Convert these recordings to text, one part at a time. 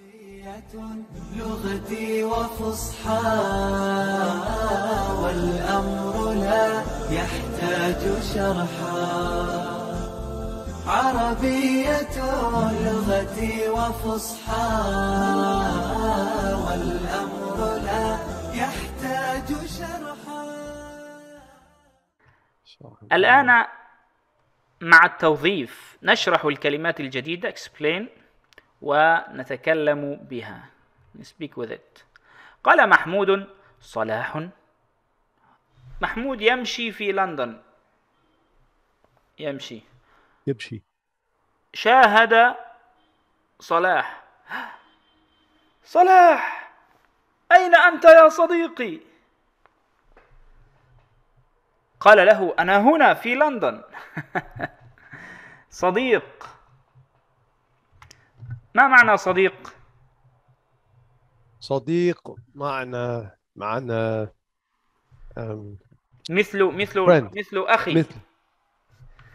عربية لغتي وفصحى والأمر لا يحتاج شرحا عربية لغتي وفصحى والأمر لا يحتاج شرحا الآن مع التوظيف نشرح الكلمات الجديدة explain ونتكلم بها نسبيك وذات قال محمود صلاح محمود يمشي في لندن يمشي يمشي شاهد صلاح صلاح أين أنت يا صديقي قال له أنا هنا في لندن صديق ما معنى صديق؟ صديق معنى معنى مثل مثل مثل اخي مثل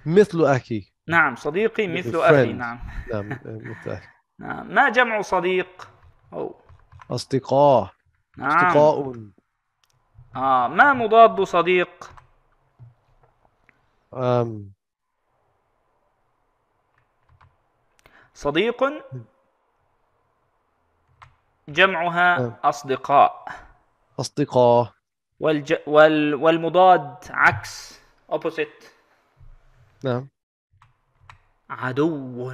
مثل اخي نعم صديقي مثل, اخي نعم نعم مثل اخي نعم ما جمع صديق؟ أو اصدقاء نعم. اصدقاء آه ما مضاد صديق؟ أم. صديق جمعها آه. أصدقاء أصدقاء والج... وال... والمضاد عكس أوبوسيت نعم عدو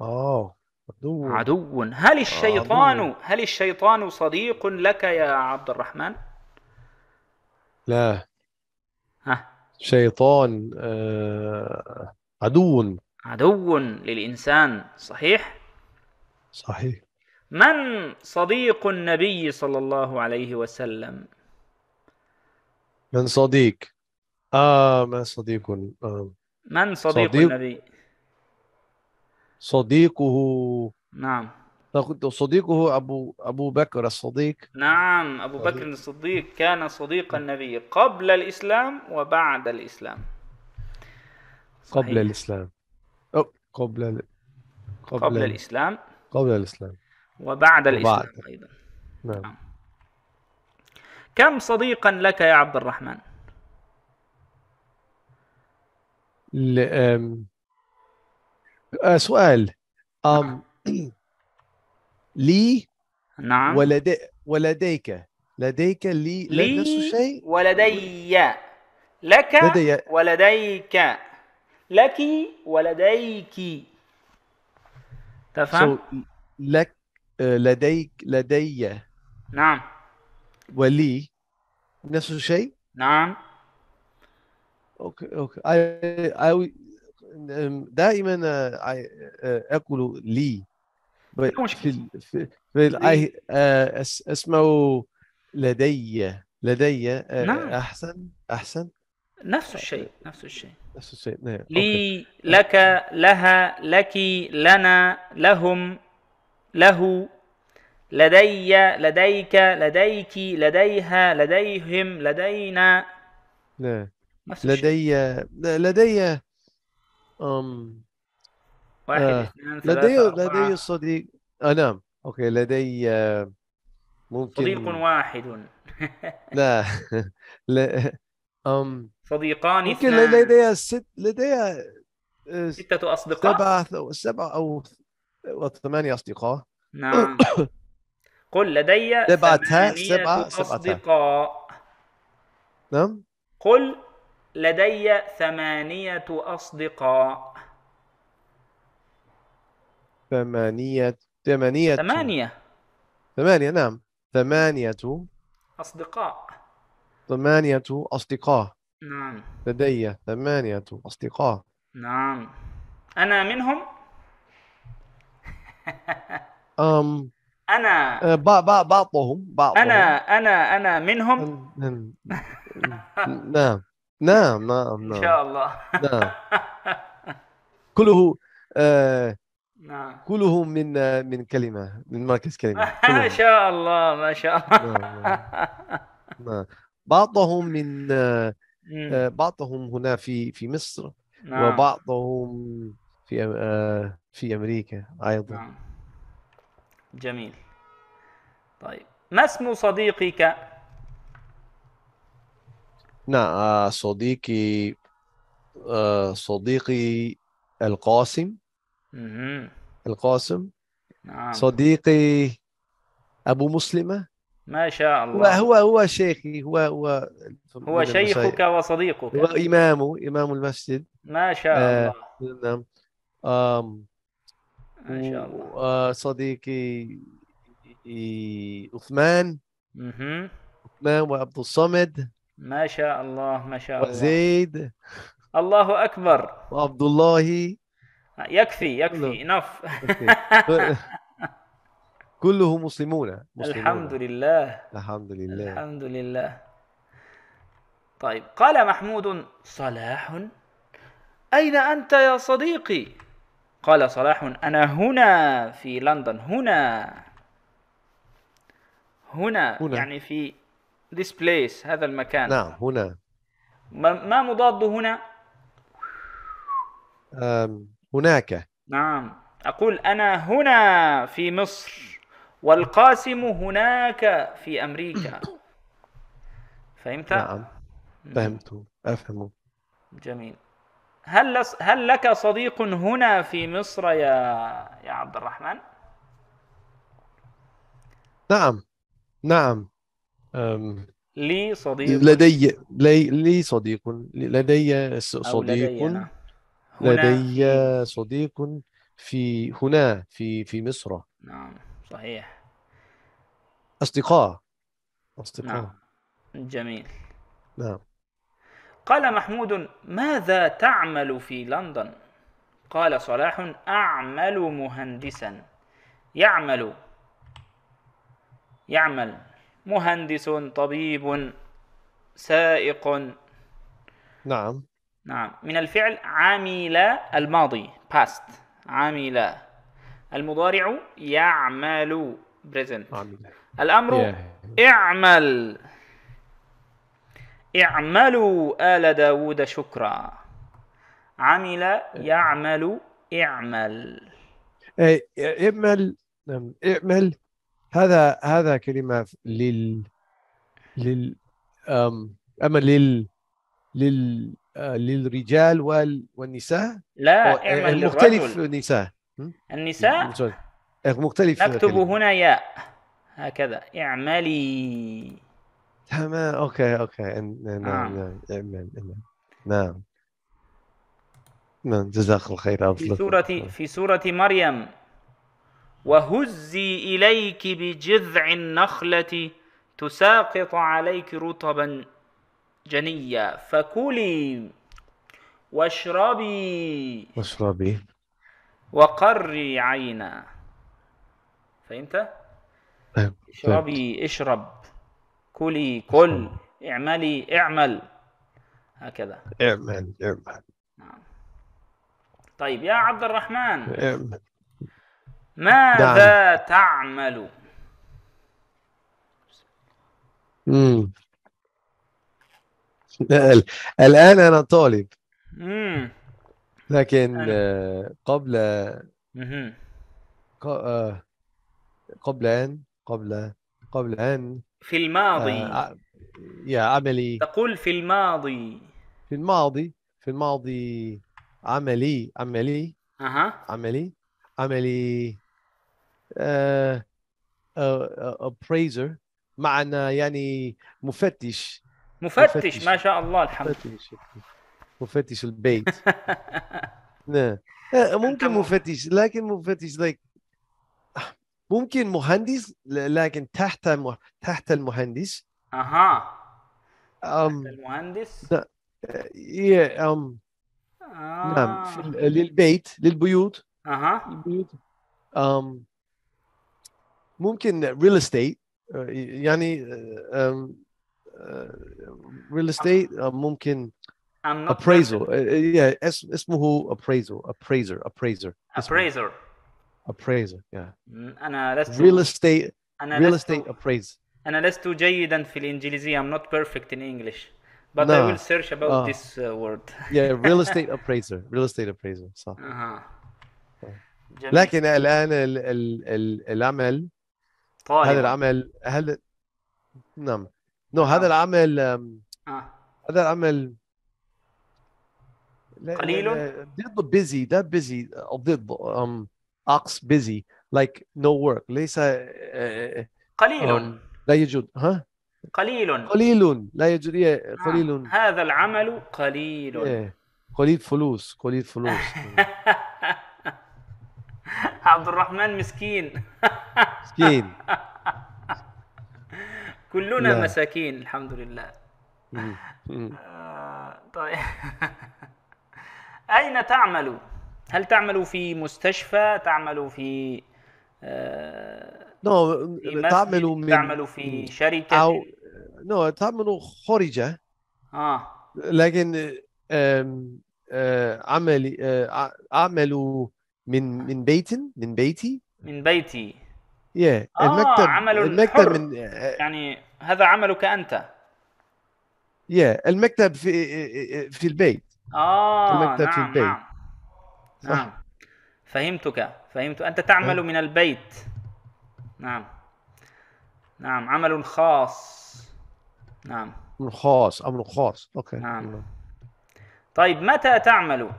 آه عدو عدو هل الشيطان عدو. هل الشيطان صديق لك يا عبد الرحمن؟ لا ها شيطان آه عدو عدو للإنسان صحيح؟ صحيح من صديق النبي صلى الله عليه وسلم من صديق آه ما صديق آه. من صديق, صديق النبي صديقه نعم صديقه أبو أبو بكر الصديق نعم أبو بكر الصديق كان صديق النبي قبل الإسلام وبعد الإسلام صحيح. قبل الإسلام قبل قبل, قبل الإسلام قبل الإسلام وبعد الإسلام أيضا نعم. نعم كم صديقا لك يا عبد الرحمن؟ ل... آه، سؤال أم... لي نعم ولدي... ولديك لديك لي, لي نفس الشيء ولدي لك لدي... ولديك لك ولديك تفهم؟ so, لك لديك لدي نعم ولي نفس الشيء نعم اوكي اوكي اي اي دائما آه، آه، اقول لي في في, في آه، اسمه لدي لدي نعم. احسن احسن نفس الشيء نفس الشيء نفس الشيء نعم. لي أوكي. لك لها لك لنا لهم له لدي لديك لديك لديها لديهم لدينا لا لدي لدي أم واحد آه. اثنان ثلاثة لدي لدي صديق آه نعم أوكي لدي ممكن صديق واحد لا ل... أم صديقان ممكن اثنان لدي ست لدي آه، ستة أصدقاء سبعة سبعة أو, أو... ثمانية أصدقاء نعم قل لدي سبعة سبعة أصدقاء نعم قل لدي ثمانية أصدقاء ثمانية ثمانية ثمانية ثمانية نعم ثمانية أصدقاء ثمانية أصدقاء نعم لدي ثمانية أصدقاء نعم أنا منهم أم انا آه، بعضهم بعضهم انا انا انا منهم نعم نعم نعم نعم, نعم،, نعم. ان شاء الله نعم كله آه، نعم كله من من كلمه من مركز كلمه ما شاء الله ما شاء الله نعم. نعم. بعضهم من آه، بعضهم هنا في في مصر نعم. وبعضهم في في امريكا ايضا نعم. جميل طيب ما اسم صديقك؟ نعم صديقي آه، صديقي القاسم القاسم نعم. صديقي أبو مسلمة ما شاء الله هو هو, هو شيخي هو هو هو شيخك وصديقك هو إمامه إمام المسجد ما شاء آه، الله آه نعم ما شاء الله وصديقي عثمان عثمان وعبد الصمد ما شاء الله ما شاء الله وزيد الله اكبر وعبد الله يكفي يكفي انف كلهم مسلمون. مسلمون الحمد لله الحمد لله الحمد لله طيب قال محمود صلاح أين أنت يا صديقي قال صلاح أنا هنا في لندن هنا هنا, هنا. يعني في this place هذا المكان نعم هنا ما مضاد هنا هناك نعم أقول أنا هنا في مصر والقاسم هناك في أمريكا فهمت؟ نعم فهمت أفهم جميل هل هل لك صديق هنا في مصر يا يا عبد الرحمن؟ نعم نعم لي صديق لدي لي, لي صديق لدي صديق لدي نعم. صديق في هنا في في مصر نعم صحيح أصدقاء أصدقاء نعم جميل نعم قال محمود ماذا تعمل في لندن قال صلاح أعمل مهندسا يعمل يعمل مهندس طبيب سائق نعم نعم من الفعل عمل الماضي past عمل المضارع يعمل present عمل. الأمر yeah. اعمل اعملوا آل داود شكرا عمل يعمل اعمل اعمل نعم، اعمل هذا هذا كلمة لل لل أما لل لل آه، للرجال وال... والنساء لا اعمل مختلف النساء نعم، النساء مختلف نكتب هنا ياء هكذا اعملي تمام اوكي اوكي نعم نعم نعم نعم جزاك الله خير في سورة نعم. في سورة مريم وهزي إليك بجذع النخلة تساقط عليك رطبا جنيا فكلي واشربي واشربي وقري عينا فهمت؟ اشربي اشرب كلي كل اعملي اعمل هكذا اعمل اعمل نعم. طيب يا عبد الرحمن اعمل ماذا نعم. تعمل؟ الآن أنا طالب مم. لكن قبل آه. قبل أن قبل قبل أن في الماضي آه، آه، يا عملي تقول في الماضي في الماضي في الماضي عملي عملي اها عملي عملي آه ابريزر آه، معنى يعني مفتش مفتش, مفتش ما شاء الله الحمد مفتش مفتش البيت نعم ممكن مفتش لكن مفتش لايك ممكن مهندس لكن تحت المه... تحت المهندس اها أم... المهندس لا إيه أم... نعم، آه. نعم في... للبيت للبيوت اها البيوت أم... ممكن ريل استيت يعني أم... ريل استيت ممكن appraisal yeah اسمه appraisal appraiser appraiser appraiser appraiser appraiser yeah أنا mm, لست uh, real estate أنا uh, real لست... estate appraiser أنا لست جيدا في الإنجليزية I'm not perfect in English but no. I will search about uh, this uh, word yeah real estate appraiser real estate appraiser صح أها جميل. لكن الآن ال ال ال العمل طالب. هذا العمل هل نعم نو no, هذا العمل آه. هذا العمل قليل ضد بيزي ده بيزي ضد um, uh. ox busy like no work ليس آه، آه، آه، قليل لا يجود ها قليل قليل لا يجود إيه، قليل هذا العمل قليل إيه، قليل فلوس قليل فلوس عبد الرحمن مسكين مسكين كلنا لا. مساكين الحمد لله طيب اين تعمل هل تعمل في مستشفى تعمل في آه، نو نعم، تعمل من تعمل في شركه او نو نعم، تعمل خارجه اه لكن آه، عملي آه، اعمل من من بيت من بيتي من بيتي يا yeah. آه المكتب عمل المكتب الحر. من يعني هذا عملك انت يا yeah. المكتب في في البيت اه المكتب نعم في البيت نعم. نعم فهمتك فهمت أنت تعمل أه. من البيت نعم نعم عمل خاص نعم أمر خاص أمر خاص أوكي نعم طيب متى تعمل؟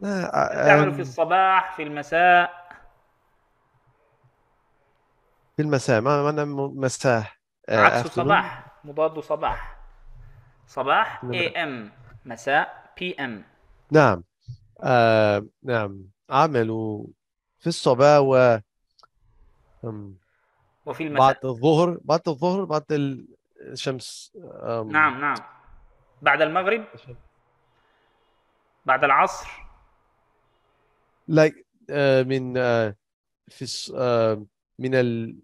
تعمل في الصباح في المساء في المساء ما أنا مساء آه، عكس صباح مضاد صباح صباح اي ام مساء بي ام نعم آه نعم عملوا في الصباح و وفي المساء بعد الظهر بعد الظهر بعد الشمس نعم نعم بعد المغرب بعد العصر لا آه، من آه، في آه، من ال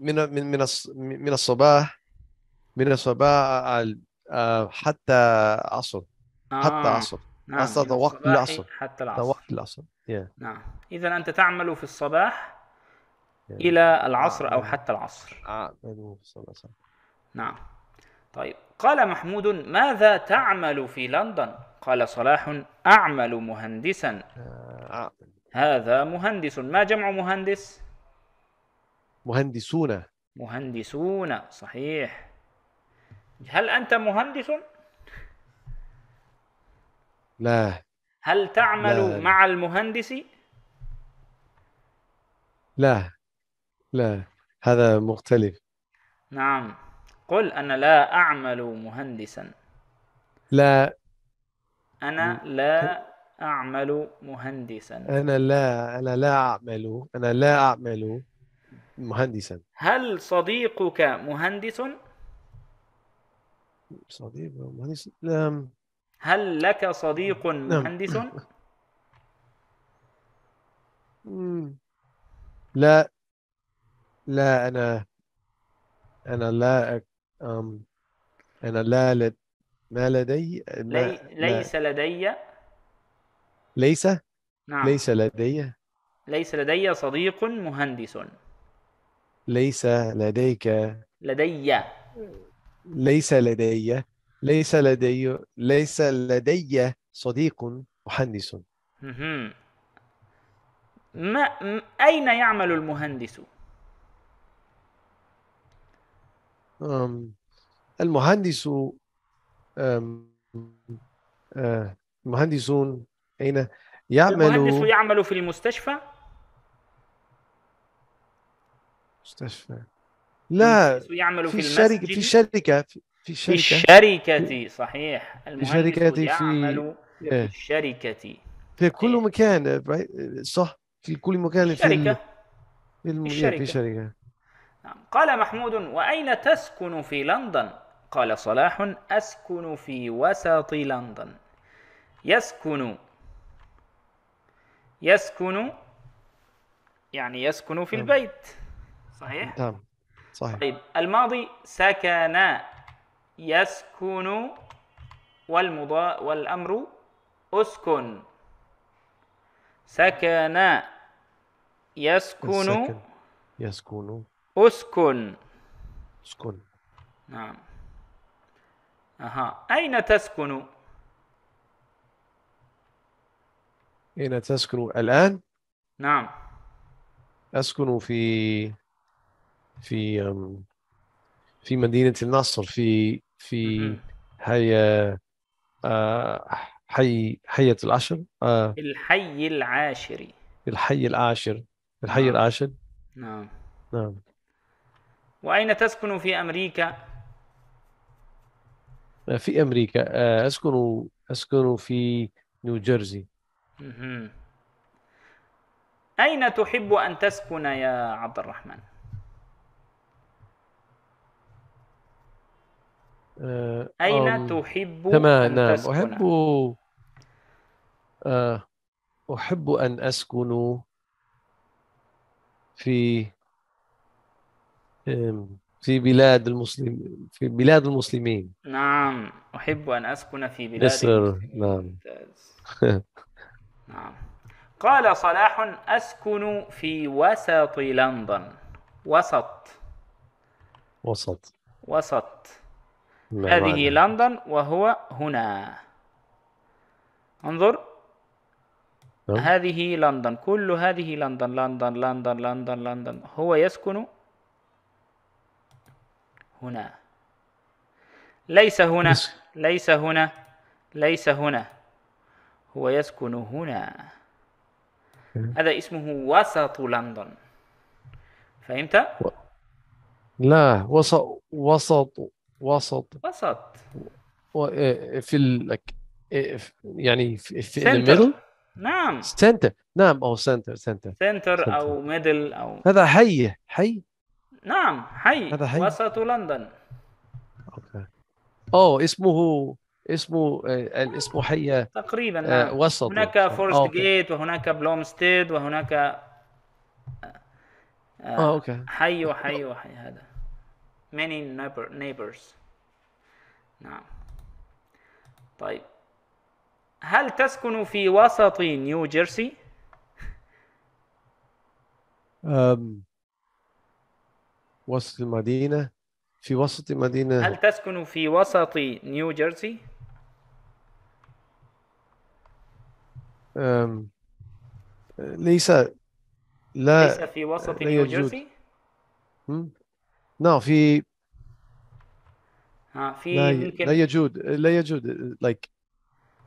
من من من الصباح من الصباح حتى عصر آه. حتى عصر آه، نعم. حتى وقت العصر حتى العصر وقت العصر yeah. نعم اذا انت تعمل في الصباح الى العصر او آه، نعم. حتى العصر آه، نعم،, نعم طيب قال محمود ماذا تعمل في لندن قال صلاح اعمل مهندسا هذا مهندس ما جمع مهندس مهندسون مهندسون صحيح هل أنت مهندس؟ لا هل تعمل لا. مع المهندس؟ لا لا هذا مختلف نعم قل أنا لا أعمل مهندسا لا أنا لا أعمل مهندسا أنا لا أنا لا أعمل أنا لا أعمل مهندسا هل صديقك مهندس؟ صديق مهندس نعم. هل لك صديق نعم. نعم. مهندس؟ لا لا أنا أنا لا أك... أنا لا ل... ما لدي ما... لي... ليس لدي ليس نعم ليس لدي ليس لدي صديق مهندس ليس لديك لدي ليس لدي ليس لدي ليس لدي صديق مهندس ما أين يعمل المهندس؟ المهندس أه، المهندسون أين يعمل المهندس يعمل في المستشفى؟ مستشفى لا يعملوا في, في الشركه في الشركه في الشركه في الشركه صحيح في الشركة في في الشركه إيه. في كل إيه. مكان صح في كل مكان في الشركه في, الم... إيه، الشركة. في الشركة. نعم قال محمود واين تسكن في لندن قال صلاح اسكن في وسط لندن يسكن يسكن يعني يسكن في نعم. البيت صحيح؟ نعم صحيح طيب الماضي سكن يسكن والمضا والأمر أسكن سكن يسكن يسكن أسكن أسكن نعم أها أين تسكن؟ أين تسكن الآن؟ نعم أسكن في في في مدينه النصر في في هي آه، حي حية العشر آه، الحي العاشر الحي العاشر الحي نعم. العاشر نعم نعم وأين تسكن في أمريكا؟ آه، في أمريكا أسكن أسكن في نيوجيرسي أين تحب أن تسكن يا عبد الرحمن؟ آه، أين تحب تمام أن نعم تسكن؟ أحب آه، أحب أن أسكن في في بلاد المسلم في بلاد المسلمين نعم أحب أن أسكن في بلاد مصر نعم نعم قال صلاح أسكن في وسط لندن وسط وسط وسط هذه لندن وهو هنا انظر نعم. هذه لندن كل هذه لندن لندن لندن لندن لندن هو يسكن هنا ليس هنا بس. ليس هنا ليس هنا هو يسكن هنا هذا اسمه وسط لندن فهمت؟ لا وسط وسط وسط وسط و... إيه، في ال... إيه، يعني في, في الميدل نعم سنتر نعم او سنتر سنتر سنتر او ميدل او هذا حي حي نعم حي هذا حي وسط لندن اوكي اوه اسمه اسمه آه، اسمه حي آه، تقريبا نعم. آه وسط هناك فورست أوكي. جيت وهناك بلومستيد وهناك آه اوكي حي وحي وحي هذا many neighbor neighbors نعم طيب هل تسكن في وسط نيو جيرسي؟ أم وسط المدينة في وسط المدينة هل تسكن في وسط نيو جيرسي؟ أم ليس لا ليس في وسط نيو جيرسي؟ No, في ها في لا ممكن لا يجود لا يجود لايك like,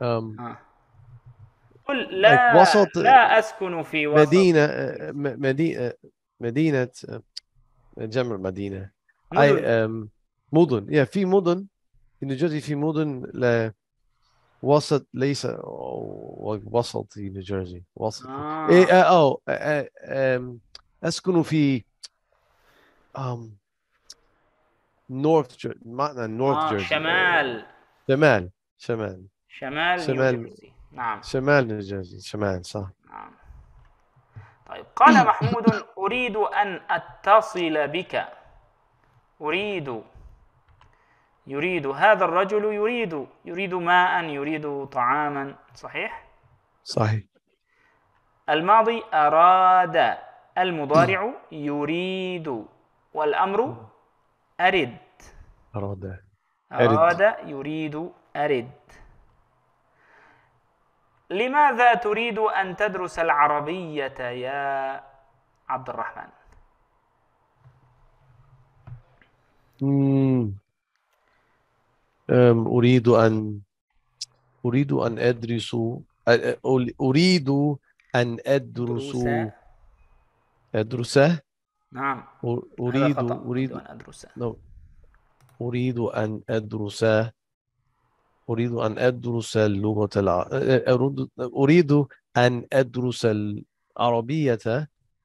um, قل لا like وسط لا اسكن في وسط مدينه مدينه مدينه جمع مدينه مدن. مدن يا في مدن في نيوجيرسي في مدن لا وسط ليس وسط في نيوجيرسي وسط اه إيه، آه،, اه, آه, اسكن في um, نورث معنى نورث آه جيرسي شمال شمال شمال شمال شمال نعم شمال نيوجيرسي شمال صح نعم طيب قال محمود أريد أن أتصل بك أريد يريد هذا الرجل يريد يريد ماء يريد طعاما صحيح صحيح الماضي أراد المضارع يريد والأمر أرد أراد أراد يريد أرد لماذا تريد أن تدرس العربية يا عبد الرحمن؟ أريد أن أريد أن أدرس أريد أن أدرس أدرس نعم أريد أريد أن أدرسه أريد أن أدرس أريد أن أدرس اللغة الع... أريد أن أدرس العربية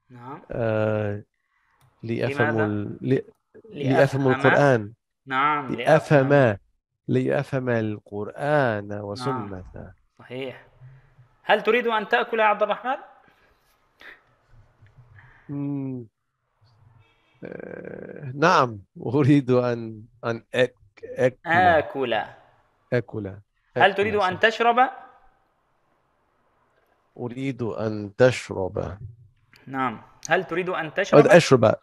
نعم آه... لأفهم ال... ل... لأفهم القرآن نعم لأفهم لأفهم, القرآن وسنته نعم. صحيح هل تريد أن تأكل يا عبد الرحمن؟ نعم أريد أن أن أك... أكل آكل آكل, هل تريد أن نعم. تشرب؟ أريد أن تشرب نعم هل تريد أن تشرب؟ أشرب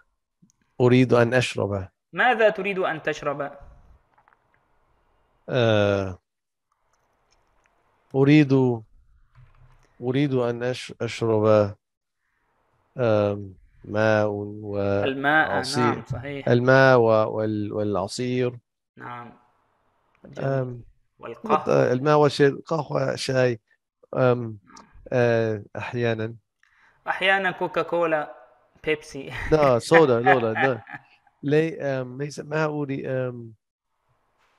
أريد أن أشرب ماذا تريد أن تشرب؟ آه، أريد أريد أن أشرب ماء والماء الماء نعم صحيح الماء والعصير نعم والقهوة الماء والشاي القهوة شاي أم آه، أحيانا أحيانا كوكا كولا بيبسي لا صودا لا لا لي أم ليس ما أريد أم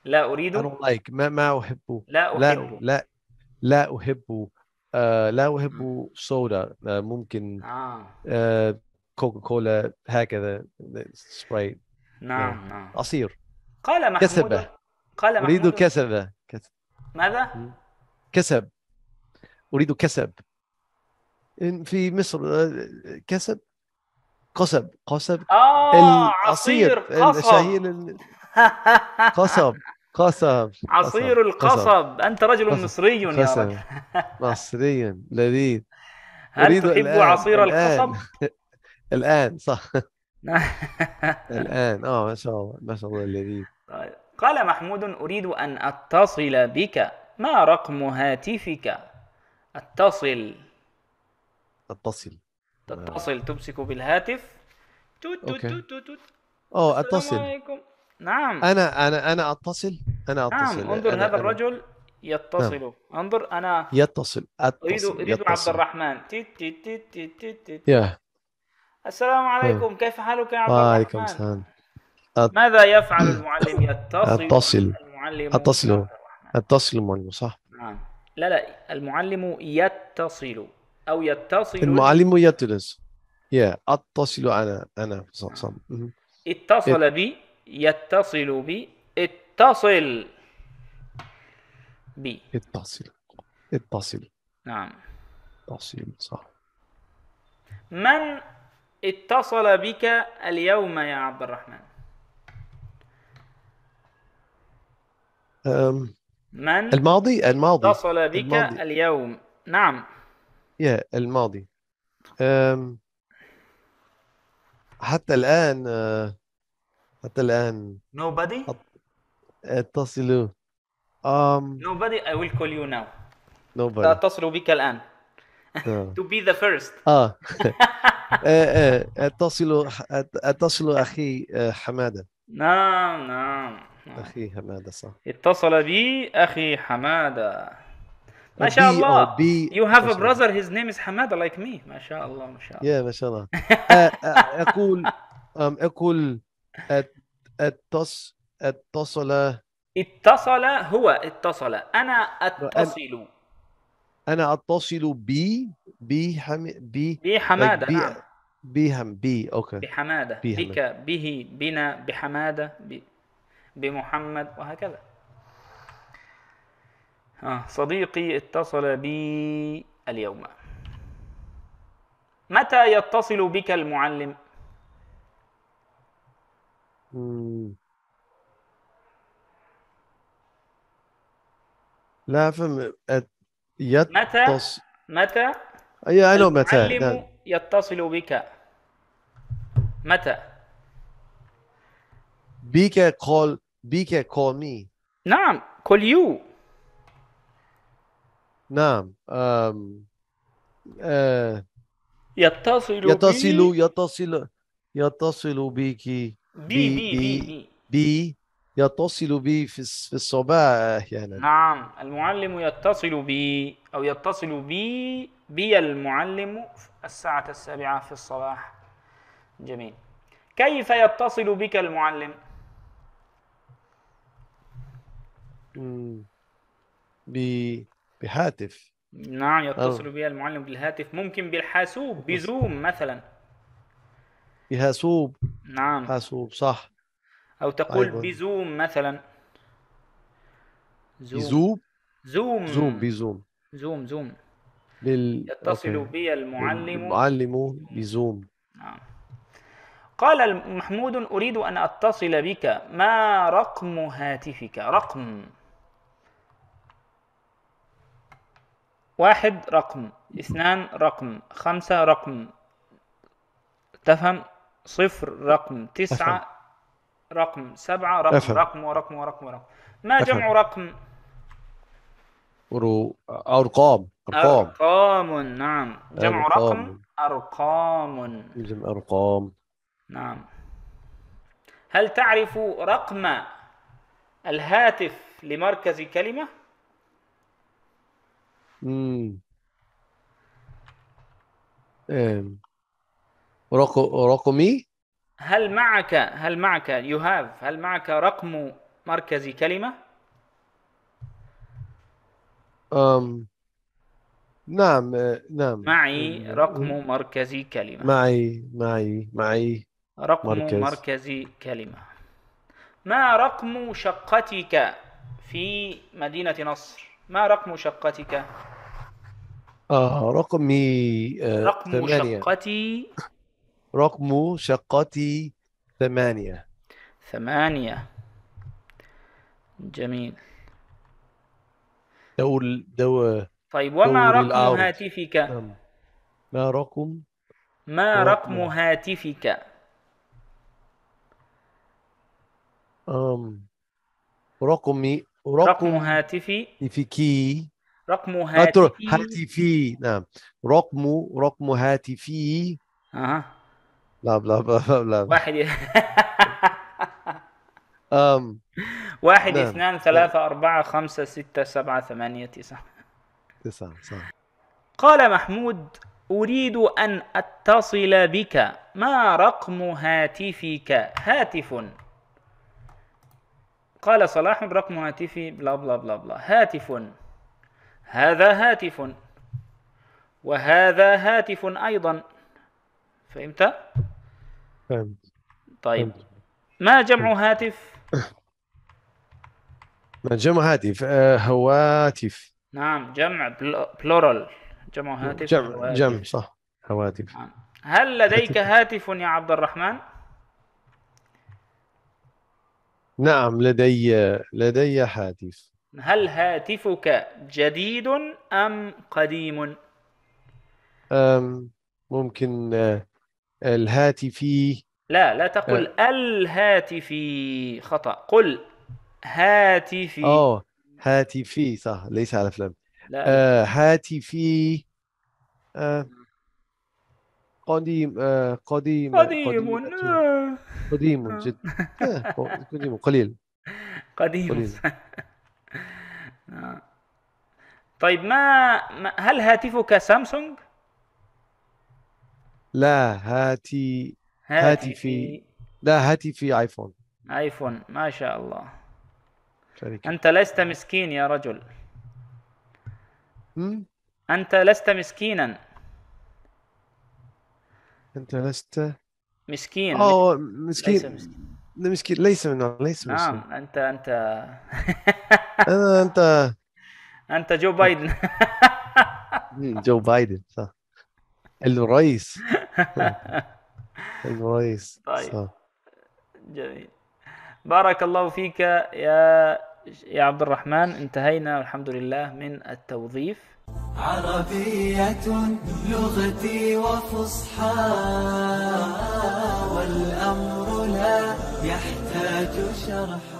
لا أريد I don't like ما ما أحب لا أحب لا لا أحب آه لا أحب صودا آه، ممكن آه. آه كوكا كولا هكذا سبراي نعم نعم عصير قال محمود كسبة قال محمود أريد كسبة كسب. ماذا؟ كسب أريد كسب في مصر آه، كسب قصب قصب آه العصير عصير قصب قصب عصير القصب قصب. انت رجل قصب. مصري يا قصب. رجل مصري لذيذ هل تحب عصير القصب؟ الان صح الان اه ما شاء الله ما شاء الله لذيذ طيب قال محمود اريد ان اتصل بك ما رقم هاتفك اتصل اتصل تتصل تمسك بالهاتف توت توت توت اه اتصل عليكم. نعم انا انا انا اتصل انا نعم. اتصل نعم انظر أنا هذا أنا. الرجل يتصل نعم. انظر انا يتصل اتصل اريد اريد عبد الرحمن تيت تيت تيت تيت تيت يا السلام عليكم كيف حالك يا عبد الرحمن؟ وعليكم السلام أت... ماذا يفعل المعلم يتصل اتصل المعلم اتصل اتصل المعلم صح نعم لا لا المعلم يتصل او يتصل المعلم يتلس يا اتصل انا انا صح نعم. صح اتصل بي يتصل بي اتصل بي اتصل اتصل نعم اتصل صح من اتصل بك اليوم يا عبد الرحمن أم من الماضي الماضي اتصل بك الماضي. اليوم نعم يا الماضي أم حتى الآن أه، حتى الآن nobody اتصلوا um, nobody I will call you now nobody اتصل بك الآن آه. to be the first اه ايه ايه اتصلوا اتصلوا اخي آه، حماده نعم،, نعم نعم اخي حماده صح اتصل بي اخي حماده ما شاء الله يو هاف ا براذر هيز نيم از حماده لايك مي ما شاء الله ما شاء الله يا ما شاء الله آه، آه، اقول اقول اتصل اتصل هو اتصل انا اتصل انا اتصل بي بي حم بي بي حماده بي نعم بهم بي اوكي بحماده بي بك به بنا بحماده بي بمحمد وهكذا آه صديقي اتصل بي اليوم متى يتصل بك المعلم لا فهم يتص... متى متى اي انا متى يتصل بك متى بك call بك call me نعم call you نعم أم... أه... يتصل يتصل بي... يتصل يتصل بك بي بي بي بي, بي, بي يتصل بي في في الصباح أحيانا نعم المعلم يتصل بي أو يتصل بي بي المعلم الساعة السابعة في الصباح جميل كيف يتصل بك المعلم؟ بهاتف نعم يتصل بي المعلم بالهاتف ممكن بالحاسوب بزوم مثلا بهاسوب نعم حاسوب صح او تقول أيوة. بزوم مثلا زوم بزوم زوم زوم بزوم زوم زوم لل... يتصل أوكي. بي المعلم المعلم بزوم نعم قال محمود أريد أن أتصل بك ما رقم هاتفك رقم واحد رقم اثنان رقم خمسة رقم تفهم صفر رقم تسعة رقم سبعة رقم أفهم. رقم ورقم ورقم ورقم ما جمع رقم؟ رو... أرقام أرقام أرقام نعم جمع رقم أرقام جمع أرقام نعم هل تعرف رقم الهاتف لمركز كلمة؟ امم رقمي هل معك هل معك يو هاف هل معك رقم مركزي كلمة؟ أم نعم نعم معي رقم نعم. مركزي كلمة معي معي معي رقم مركز. مركزي كلمة ما رقم شقتك في مدينة نصر؟ ما رقم شقتك؟ آه رقمي آه رقم ثمانية. شقتي رقم شقتي ثمانية ثمانية جميل دور دو طيب وما دور رقم الأرض. هاتفك نعم. ما رقم ما رقم, رقم هاتفك أم رقمي رقم, رقم هاتفي هاتفكي رقم هاتفي هاتفي نعم رقم رقم هاتفي أه. لا بلا بلا بلا واحد أم واحد نعم. اثنان ثلاثة أربعة خمسة ستة سبعة ثمانية تسعة تسعة صح قال محمود أريد أن أتصل بك ما رقم هاتفك هاتف قال صلاح رقم هاتفي بلا بلا بلا بلا هاتف هذا هاتف وهذا هاتف أيضا فهمت؟ فهمت طيب ما جمع هاتف؟ ما آه، جمع هاتف هواتف نعم جمع بلورال جمع هاتف جمع هواتف. جمع صح هواتف نعم. هل لديك هاتف يا عبد الرحمن؟ نعم لدي لدي هاتف هل هاتفك جديد أم قديم؟ أم ممكن آه، الهاتفي لا لا تقل آه. الهاتفي خطأ قل هاتفي أوه هاتفي صح ليس على فلم لا آه هاتفي آه قديم آه قديم قديم قديم, قديم آه. جدا آه، قديم قليل قديم قليل. آه. طيب ما هل هاتفك سامسونج؟ لا هاتي هاتفي لا هاتفي ايفون ايفون ما شاء الله شركة. انت لست مسكين يا رجل م? انت لست مسكينا انت لست مسكين اه مسكين ليس مسكين ليس من ليس نعم، مسكين نعم انت انت انت انت جو بايدن جو بايدن صح الرئيس الرئيس طيب صح. جميل بارك الله فيك يا يا عبد الرحمن انتهينا الحمد لله من التوظيف عربية لغتي وفصحى والأمر لا يحتاج شرحا